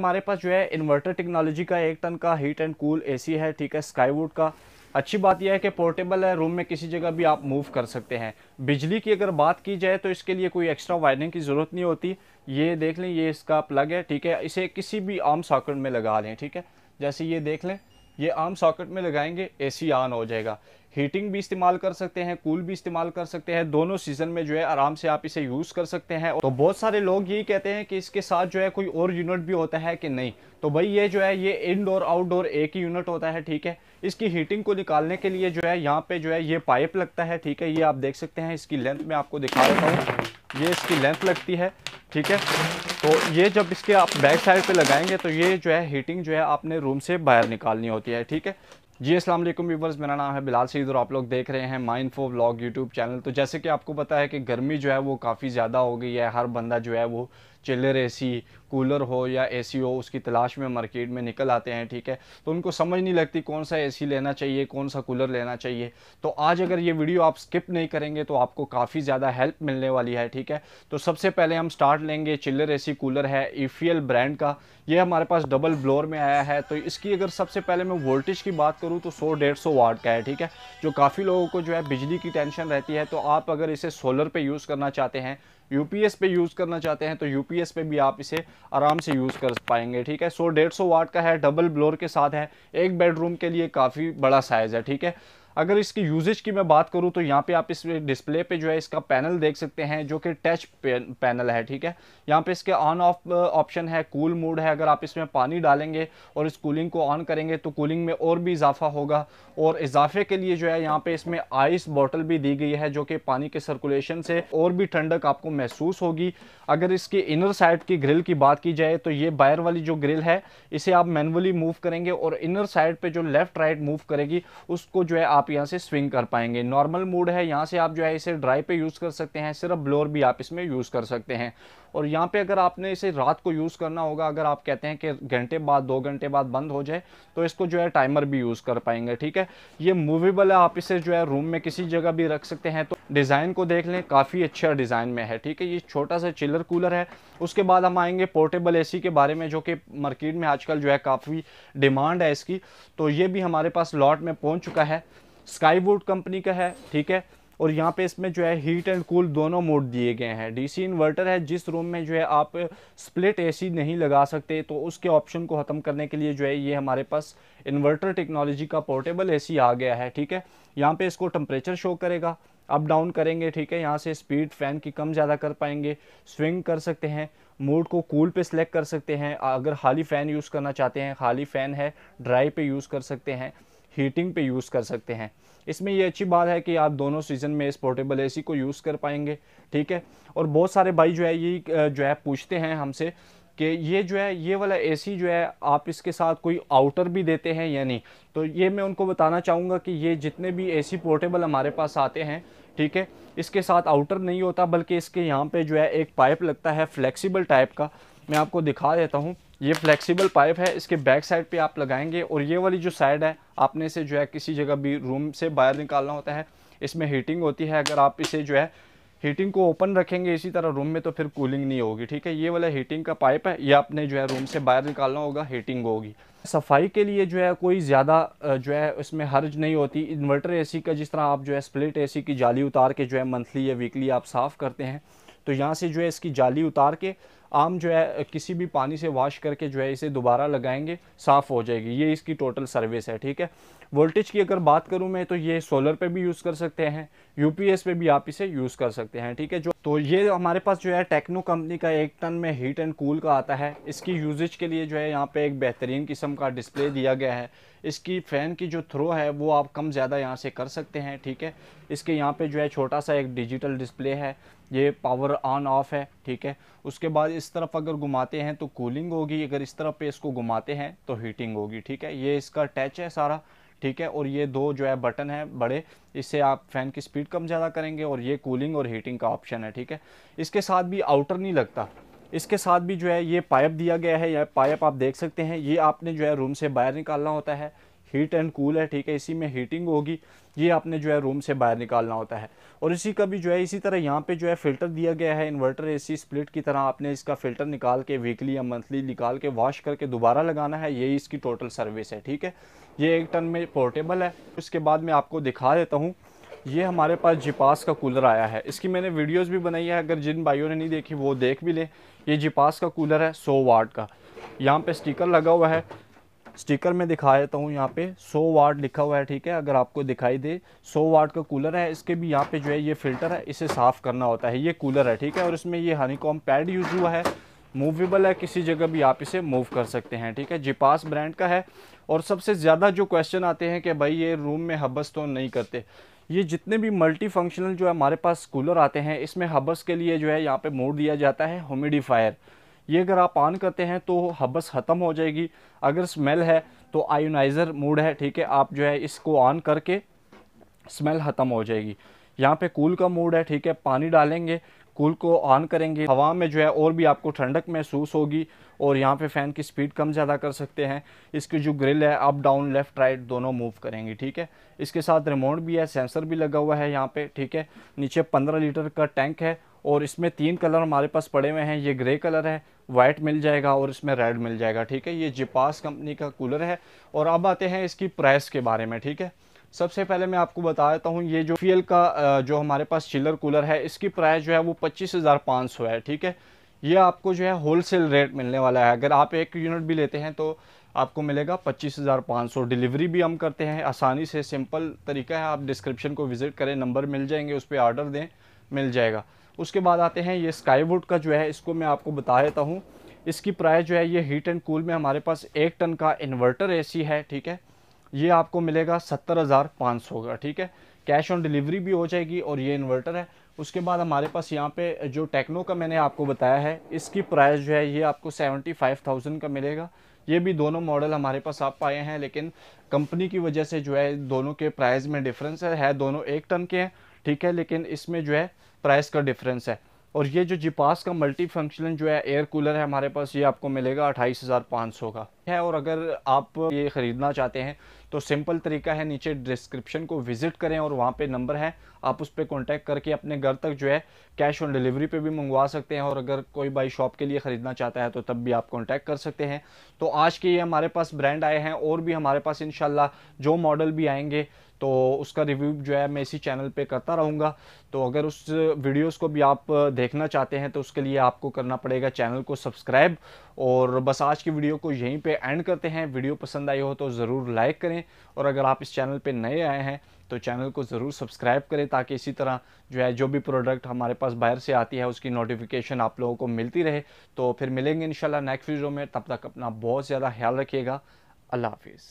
हमारे पास जो है इन्वर्टर टेक्नोलॉजी का एक टन का हीट एंड कूल एसी है ठीक है स्काईवुड का अच्छी बात यह है कि पोर्टेबल है रूम में किसी जगह भी आप मूव कर सकते हैं बिजली की अगर बात की जाए तो इसके लिए कोई एक्स्ट्रा वायरिंग की ज़रूरत नहीं होती ये देख लें ये इसका प्लग है ठीक है इसे किसी भी आम सॉकेट में लगा लें ठीक है जैसे ये देख लें ये आम सॉकेट में लगाएंगे एसी ऑन हो जाएगा हीटिंग भी इस्तेमाल कर सकते हैं कूल भी इस्तेमाल कर सकते हैं दोनों सीज़न में जो है आराम से आप इसे यूज़ कर सकते हैं तो बहुत सारे लोग यही कहते हैं कि इसके साथ जो है कोई और यूनिट भी होता है कि नहीं तो भाई ये जो है ये इनडोर आउटडोर एक ही यूनिट होता है ठीक है इसकी हीटिंग को निकालने के लिए जो है यहाँ पे जो है ये पाइप लगता है ठीक है ये आप देख सकते हैं इसकी लेंथ में आपको दिखा देता हूँ ये इसकी लेंथ लगती है ठीक है तो ये जब इसके आप बैक साइड पे लगाएंगे तो ये जो है हीटिंग जो है आपने रूम से बाहर निकालनी होती है ठीक है जी अस्सलाम वालेकुम व्यूवर्स मेरा नाम है बिलाल सईद और आप लोग देख रहे हैं माइंड फो ब्लॉग यूट्यूब चैनल तो जैसे कि आपको पता है कि गर्मी जो है वो काफ़ी ज़्यादा हो गई है हर बंदा जो है वो चिलर एसी कूलर हो या एसी हो उसकी तलाश में मार्केट में निकल आते हैं ठीक है तो उनको समझ नहीं लगती कौन सा एसी लेना चाहिए कौन सा कूलर लेना चाहिए तो आज अगर ये वीडियो आप स्किप नहीं करेंगे तो आपको काफ़ी ज़्यादा हेल्प मिलने वाली है ठीक है तो सबसे पहले हम स्टार्ट लेंगे चिलर सी कूलर है एल ब्रांड का ये हमारे पास डबल ब्लोर में आया है तो इसकी अगर सबसे पहले मैं वोल्टेज की बात करूँ तो सौ डेढ़ सौ वाट का है ठीक है जो काफ़ी लोगों को जो है बिजली की टेंशन रहती है तो आप अगर इसे सोलर पर यूज़ करना चाहते हैं यूपीएस पे यूज़ करना चाहते हैं तो यूपीएस पे भी आप इसे आराम से यूज़ कर पाएंगे ठीक है सो डेढ़ सौ वाट का है डबल ब्लोर के साथ है एक बेडरूम के लिए काफ़ी बड़ा साइज़ है ठीक है अगर इसकी यूजेज की मैं बात करूँ तो यहाँ पे आप इस डिस्प्ले पे जो है इसका पैनल देख सकते हैं जो कि टच पैनल है ठीक है यहाँ पे इसके ऑन ऑफ ऑप्शन है कूल मोड है अगर आप इसमें पानी डालेंगे और इस कूलिंग को ऑन करेंगे तो कूलिंग में और भी इजाफा होगा और इजाफे के लिए जो है यहाँ पे इसमें आइस बॉटल भी दी गई है जो कि पानी के सर्कुलेशन से और भी ठंडक आपको महसूस होगी अगर इसकी इनर साइड की ग्रिल की बात की जाए तो ये बायर वाली जो ग्रिल है इसे आप मैनुअली मूव करेंगे और इनर साइड पे जो लेफ्ट राइट मूव करेगी उसको जो है आप यहाँ से स्विंग कर पाएंगे नॉर्मल मूड है यहाँ से आप जो है इसे ड्राई पे यूज़ कर सकते हैं सिर्फ ब्लोर भी आप इसमें यूज़ कर सकते हैं और यहाँ पे अगर आपने इसे रात को यूज़ करना होगा अगर आप कहते हैं कि घंटे बाद दो घंटे बाद बंद हो जाए तो इसको जो है टाइमर भी यूज़ कर पाएंगे ठीक है ये मूवेबल है आप इसे जो है रूम में किसी जगह भी रख सकते हैं तो डिज़ाइन को देख लें काफ़ी अच्छा डिज़ाइन में है ठीक है ये छोटा सा चिलर कूलर है उसके बाद हम आएंगे पोर्टेबल एसी के बारे में जो कि मार्केट में आजकल जो है काफ़ी डिमांड है इसकी तो ये भी हमारे पास लॉट में पहुंच चुका है स्काईवुड कंपनी का है ठीक है और यहाँ पे इसमें जो है हीट एंड कूल दोनों मोड दिए गए हैं डीसी इन्वर्टर है जिस रूम में जो है आप स्प्लिट एसी नहीं लगा सकते तो उसके ऑप्शन को ख़त्म करने के लिए जो है ये हमारे पास इन्वर्टर टेक्नोलॉजी का पोर्टेबल एसी आ गया है ठीक है यहाँ पे इसको टम्परेचर शो करेगा अप डाउन करेंगे ठीक है यहाँ से स्पीड फ़ैन की कम ज़्यादा कर पाएंगे स्विंग कर सकते हैं मोड को कूल पे सिलेक्ट कर सकते हैं अगर खाली फ़ैन यूज़ करना चाहते हैं खाली फ़ैन है ड्राई पे यूज़ कर सकते हैं हीटिंग पे यूज़ कर सकते हैं इसमें ये अच्छी बात है कि आप दोनों सीज़न में इस पोर्टेबल एसी को यूज़ कर पाएंगे ठीक है और बहुत सारे भाई जो है ये जो है पूछते हैं हमसे कि ये जो है ये वाला एसी जो है आप इसके साथ कोई आउटर भी देते हैं या नहीं तो ये मैं उनको बताना चाहूँगा कि ये जितने भी ए पोर्टेबल हमारे पास आते हैं ठीक है इसके साथ आउटर नहीं होता बल्कि इसके यहाँ पर जो है एक पाइप लगता है फ्लैक्सीबल टाइप का मैं आपको दिखा देता हूँ ये फ्लेक्सिबल पाइप है इसके बैक साइड पे आप लगाएंगे और ये वाली जो साइड है आपने इसे जो है किसी जगह भी रूम से बाहर निकालना होता है इसमें हीटिंग होती है अगर आप इसे जो है हीटिंग को ओपन रखेंगे इसी तरह रूम में तो फिर कूलिंग नहीं होगी ठीक है ये वाला हीटिंग का पाइप है ये आपने जो है रूम से बाहर निकालना होगा हीटिंग होगी सफाई के लिए जो है कोई ज़्यादा जो है उसमें हर्ज नहीं होती इन्वर्टर एसी का जिस तरह आप जो है स्प्लिट एसी की जाली उतार के जो है मंथली या वीकली आप साफ़ करते हैं तो यहाँ से जो है इसकी जाली उतार के आम जो है किसी भी पानी से वॉश करके जो है इसे दोबारा लगाएंगे साफ़ हो जाएगी ये इसकी टोटल सर्विस है ठीक है वोल्टेज की अगर बात करूँ मैं तो ये सोलर पर भी यूज़ कर सकते हैं यूपीएस पे भी आप इसे यूज़ कर सकते हैं ठीक है जो तो ये हमारे पास जो है टेक्नो कंपनी का एक टन में हीट एंड कूल का आता है इसकी यूजेज के लिए जो है यहाँ पे एक बेहतरीन किस्म का डिस्प्ले दिया गया है इसकी फ़ैन की जो थ्रो है वो आप कम ज़्यादा यहाँ से कर सकते हैं ठीक है इसके यहाँ पे जो है छोटा सा एक डिजिटल डिस्प्ले है ये पावर ऑन ऑफ है ठीक है उसके बाद इस तरफ अगर घुमाते हैं तो कूलिंग होगी अगर इस तरफ पे इसको घुमाते हैं तो हीटिंग होगी ठीक है ये इसका टच है सारा ठीक है और ये दो जो है बटन है बड़े इससे आप फ़ैन की स्पीड कम ज़्यादा करेंगे और ये कूलिंग और हीटिंग का ऑप्शन है ठीक है इसके साथ भी आउटर नहीं लगता इसके साथ भी जो है ये पाइप दिया गया है या पाइप आप देख सकते हैं ये आपने जो है रूम से बाहर निकालना होता है हीट एंड कूल है ठीक है इसी में हीटिंग होगी ये आपने जो है रूम से बाहर निकालना होता है और इसी का भी जो है इसी तरह यहाँ पे जो है फिल्टर दिया गया है इन्वर्टर एसी स्प्लिट की तरह आपने इसका फिल्टर निकाल के वीकली या मंथली निकाल के वॉश करके दोबारा लगाना है यही इसकी टोटल सर्विस है ठीक है ये एक टन में पोर्टेबल है उसके बाद मैं आपको दिखा देता हूँ ये हमारे पास जिपास का कूलर आया है इसकी मैंने वीडियोस भी बनाई है अगर जिन भाइयों ने नहीं देखी वो देख भी लें ये जिपास का कूलर है 100 वाट का यहाँ पे स्टिकर लगा हुआ है स्टिकर में दिखा देता हूँ यहाँ पे 100 वाट लिखा हुआ है ठीक है अगर आपको दिखाई दे 100 वाट का कूलर है इसके भी यहाँ पे जो है ये फिल्टर है इसे साफ़ करना होता है ये कूलर है ठीक है और इसमें ये हनीकॉम पैड यूज़ हुआ है मूवेबल है किसी जगह भी आप इसे मूव कर सकते हैं ठीक है जिपास ब्रांड का है और सबसे ज़्यादा जो क्वेश्चन आते हैं कि भाई ये रूम में हबस तो नहीं करते ये जितने भी मल्टी फंक्शनल जो है हमारे पास कूलर आते हैं इसमें हबस के लिए जो है यहाँ पे मोड़ दिया जाता है होमिडिफायर ये अगर आप ऑन करते हैं तो हबस ख़त्म हो जाएगी अगर स्मेल है तो आयोनाइज़र मूड है ठीक है आप जो है इसको ऑन करके स्मेल ख़त्म हो जाएगी यहाँ पे कूल का मूड है ठीक है पानी डालेंगे कूल को ऑन करेंगे हवा में जो है और भी आपको ठंडक महसूस होगी और यहाँ पे फ़ैन की स्पीड कम ज़्यादा कर सकते हैं इसकी जो ग्रिल है अप डाउन लेफ़्ट राइट दोनों मूव करेंगे ठीक है इसके साथ रिमोट भी है सेंसर भी लगा हुआ है यहाँ पे ठीक है नीचे 15 लीटर का टैंक है और इसमें तीन कलर हमारे पास पड़े हुए हैं ये ग्रे कलर है वाइट मिल जाएगा और इसमें रेड मिल जाएगा ठीक है ये जिपास कंपनी का कूलर है और अब आते हैं इसकी प्राइस के बारे में ठीक है सबसे पहले मैं आपको बता देता हूँ ये जो फील का जो हमारे पास चिलर कूलर है इसकी प्राइस जो है वो पच्चीस है ठीक है ये आपको जो है होलसेल रेट मिलने वाला है अगर आप एक यूनिट भी लेते हैं तो आपको मिलेगा पच्चीस हज़ार पाँच सौ डिलीवरी भी हम करते हैं आसानी से सिंपल तरीका है आप डिस्क्रिप्शन को विज़िट करें नंबर मिल जाएंगे उस पर आर्डर दें मिल जाएगा उसके बाद आते हैं ये स्काईवुड का जो है इसको मैं आपको बता देता हूँ इसकी प्राइस जो है ये हीट एंड कूल में हमारे पास एक टन का इन्वर्टर एसी है ठीक है ये आपको मिलेगा सत्तर हज़ार पाँच सौ का ठीक है कैश ऑन डिलीवरी भी हो जाएगी और ये इन्वर्टर है उसके बाद हमारे पास यहाँ पे जो टेक्नो का मैंने आपको बताया है इसकी प्राइस जो है ये आपको सेवेंटी फाइव थाउजेंड का मिलेगा ये भी दोनों मॉडल हमारे पास आप पाए हैं लेकिन कंपनी की वजह से जो है दोनों के प्राइस में डिफरेंस है, है दोनों एक टन के हैं ठीक है लेकिन इसमें जो है प्राइस का डिफरेंस है और ये जो जिपास का मल्टी फंक्शनल जो है एयर कूलर है हमारे पास ये आपको मिलेगा अट्ठाईस हज़ार पाँच सौ का है और अगर आप ये ख़रीदना चाहते हैं तो सिंपल तरीका है नीचे डिस्क्रिप्शन को विज़िट करें और वहाँ पे नंबर है आप उस पर कॉन्टैक्ट करके अपने घर तक जो है कैश ऑन डिलीवरी पे भी मंगवा सकते हैं और अगर कोई बाई शॉप के लिए ख़रीदना चाहता है तो तब भी आप कॉन्टैक्ट कर सकते हैं तो आज के ये हमारे पास ब्रांड आए हैं और भी हमारे पास इन जो मॉडल भी आएंगे तो उसका रिव्यू जो है मैं इसी चैनल पे करता रहूँगा तो अगर उस वीडियोस को भी आप देखना चाहते हैं तो उसके लिए आपको करना पड़ेगा चैनल को सब्सक्राइब और बस आज की वीडियो को यहीं पे एंड करते हैं वीडियो पसंद आई हो तो ज़रूर लाइक करें और अगर आप इस चैनल पर नए आए हैं तो चैनल को ज़रूर सब्सक्राइब करें ताकि इसी तरह जो है जो भी प्रोडक्ट हमारे पास बाहर से आती है उसकी नोटिफिकेशन आप लोगों को मिलती रहे तो फिर मिलेंगे इन नेक्स्ट वीडियो में तब तक अपना बहुत ज़्यादा ख्याल रखिएगा अल्लाह हाफिज़